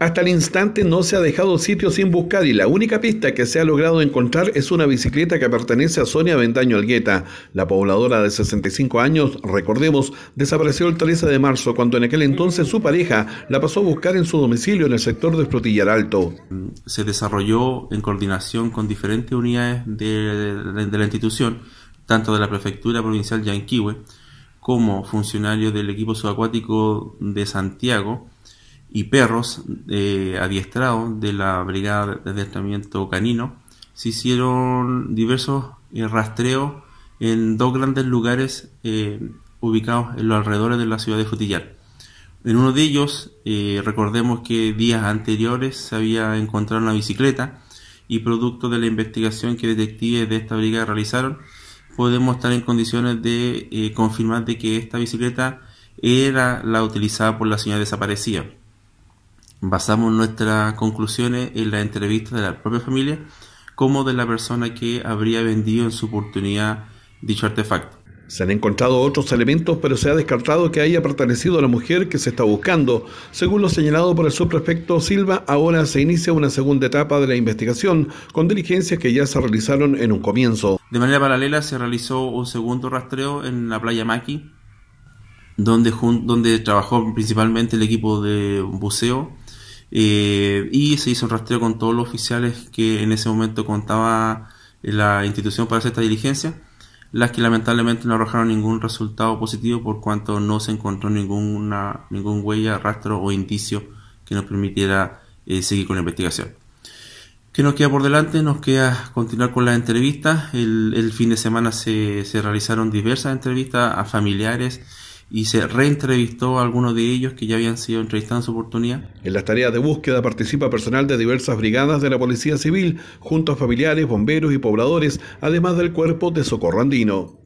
Hasta el instante no se ha dejado sitio sin buscar y la única pista que se ha logrado encontrar es una bicicleta que pertenece a Sonia Bendaño Algueta. La pobladora de 65 años, recordemos, desapareció el 13 de marzo cuando en aquel entonces su pareja la pasó a buscar en su domicilio en el sector de Explotillar Alto. Se desarrolló en coordinación con diferentes unidades de, la institución, tanto de la prefectura provincial Yanquihue como funcionarios del equipo subacuático de Santiago, y perros eh, adiestrados de la Brigada de Adiestramiento Canino, se hicieron diversos eh, rastreos en dos grandes lugares eh, ubicados en los alrededores de la ciudad de futillal En uno de ellos, recordemos que días anteriores se había encontrado una bicicleta y producto de la investigación que detectives de esta brigada realizaron, podemos estar en condiciones de confirmar que esta bicicleta era la utilizada por la señora desaparecida basamos nuestras conclusiones en la entrevista de la propia familia como de la persona que habría vendido en su oportunidad dicho artefacto. Se han encontrado otros elementos, pero se ha descartado que haya pertenecido a la mujer que se está buscando. Según lo señalado por el subprefecto Silva, ahora se inicia una segunda etapa de la investigación, con diligencias que ya se realizaron en un comienzo. De manera paralela se realizó un segundo rastreo en la playa maki donde, donde trabajó principalmente el equipo de buceo eh, y se hizo un rastreo con todos los oficiales que en ese momento contaba la institución para hacer esta diligencia, las que lamentablemente no arrojaron ningún resultado positivo por cuanto no se encontró ninguna ningún huella, rastro o indicio que nos permitiera eh, seguir con la investigación. ¿Qué nos queda por delante? Nos queda continuar con las entrevistas. El, el fin de semana se, se realizaron diversas entrevistas a familiares, y se reentrevistó a algunos de ellos que ya habían sido entrevistados en su oportunidad. En las tareas de búsqueda participa personal de diversas brigadas de la Policía Civil, junto a familiares, bomberos y pobladores, además del cuerpo de Socorro Andino.